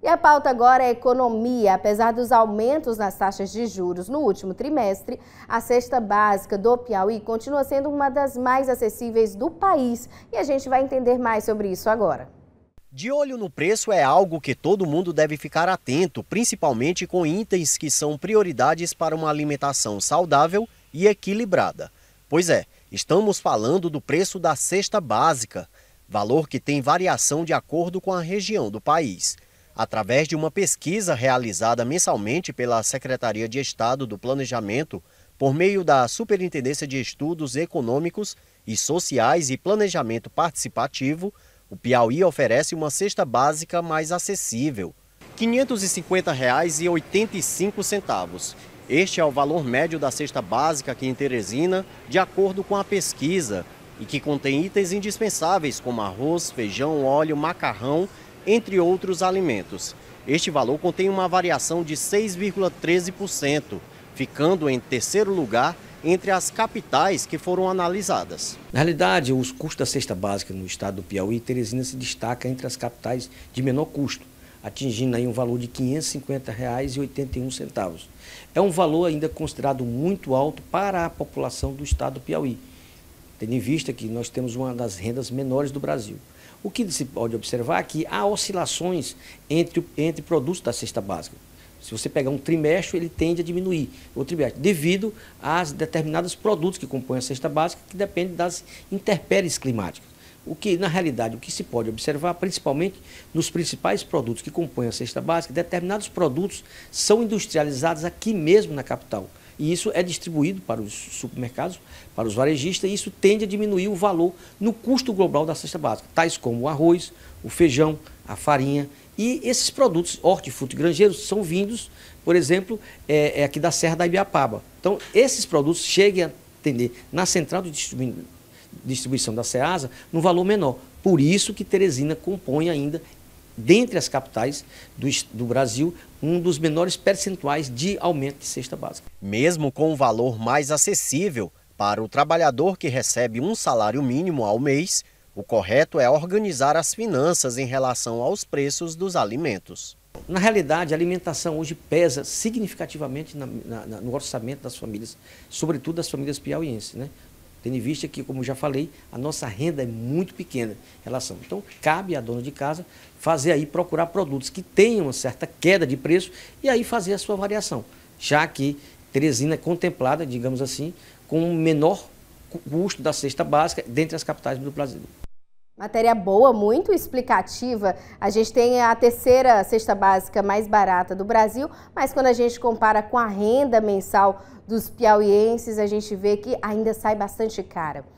E a pauta agora é economia. Apesar dos aumentos nas taxas de juros no último trimestre, a cesta básica do Piauí continua sendo uma das mais acessíveis do país. E a gente vai entender mais sobre isso agora. De olho no preço é algo que todo mundo deve ficar atento, principalmente com itens que são prioridades para uma alimentação saudável e equilibrada. Pois é, estamos falando do preço da cesta básica, valor que tem variação de acordo com a região do país. Através de uma pesquisa realizada mensalmente pela Secretaria de Estado do Planejamento, por meio da Superintendência de Estudos Econômicos e Sociais e Planejamento Participativo, o Piauí oferece uma cesta básica mais acessível, R$ 550,85. Este é o valor médio da cesta básica aqui em Teresina, de acordo com a pesquisa, e que contém itens indispensáveis como arroz, feijão, óleo, macarrão entre outros alimentos. Este valor contém uma variação de 6,13%, ficando em terceiro lugar entre as capitais que foram analisadas. Na realidade, os custos da cesta básica no estado do Piauí, Teresina se destaca entre as capitais de menor custo, atingindo aí um valor de R$ 550,81. É um valor ainda considerado muito alto para a população do estado do Piauí tendo em vista que nós temos uma das rendas menores do Brasil. O que se pode observar é que há oscilações entre, entre produtos da cesta básica. Se você pegar um trimestre, ele tende a diminuir o trimestre, devido a determinados produtos que compõem a cesta básica, que dependem das intempéries climáticas. O que, na realidade, o que se pode observar, principalmente nos principais produtos que compõem a cesta básica, determinados produtos são industrializados aqui mesmo na capital e isso é distribuído para os supermercados, para os varejistas, e isso tende a diminuir o valor no custo global da cesta básica, tais como o arroz, o feijão, a farinha. E esses produtos hortifruti granjeiros, são vindos, por exemplo, é, é aqui da Serra da Ibiapaba. Então, esses produtos cheguem a atender na central de distribuição da SEASA no valor menor. Por isso que Teresina compõe ainda dentre as capitais do, do, Brasil, um dos menores percentuais de aumento de cesta básica. Mesmo com um valor mais acessível para o trabalhador que recebe um salário mínimo ao mês, o correto é organizar as finanças em relação aos preços dos alimentos. Na realidade, a alimentação hoje pesa significativamente na, na, no orçamento das famílias, sobretudo das famílias piauiense, Né? tendo em vista que, como já falei, a nossa renda é muito pequena em relação. Então, cabe à dona de casa fazer aí, procurar produtos que tenham uma certa queda de preço e aí fazer a sua variação, já que Teresina é contemplada, digamos assim, com o menor custo da cesta básica dentre as capitais do Brasil. Matéria boa, muito explicativa. A gente tem a terceira cesta básica mais barata do Brasil, mas quando a gente compara com a renda mensal dos piauienses, a gente vê que ainda sai bastante cara.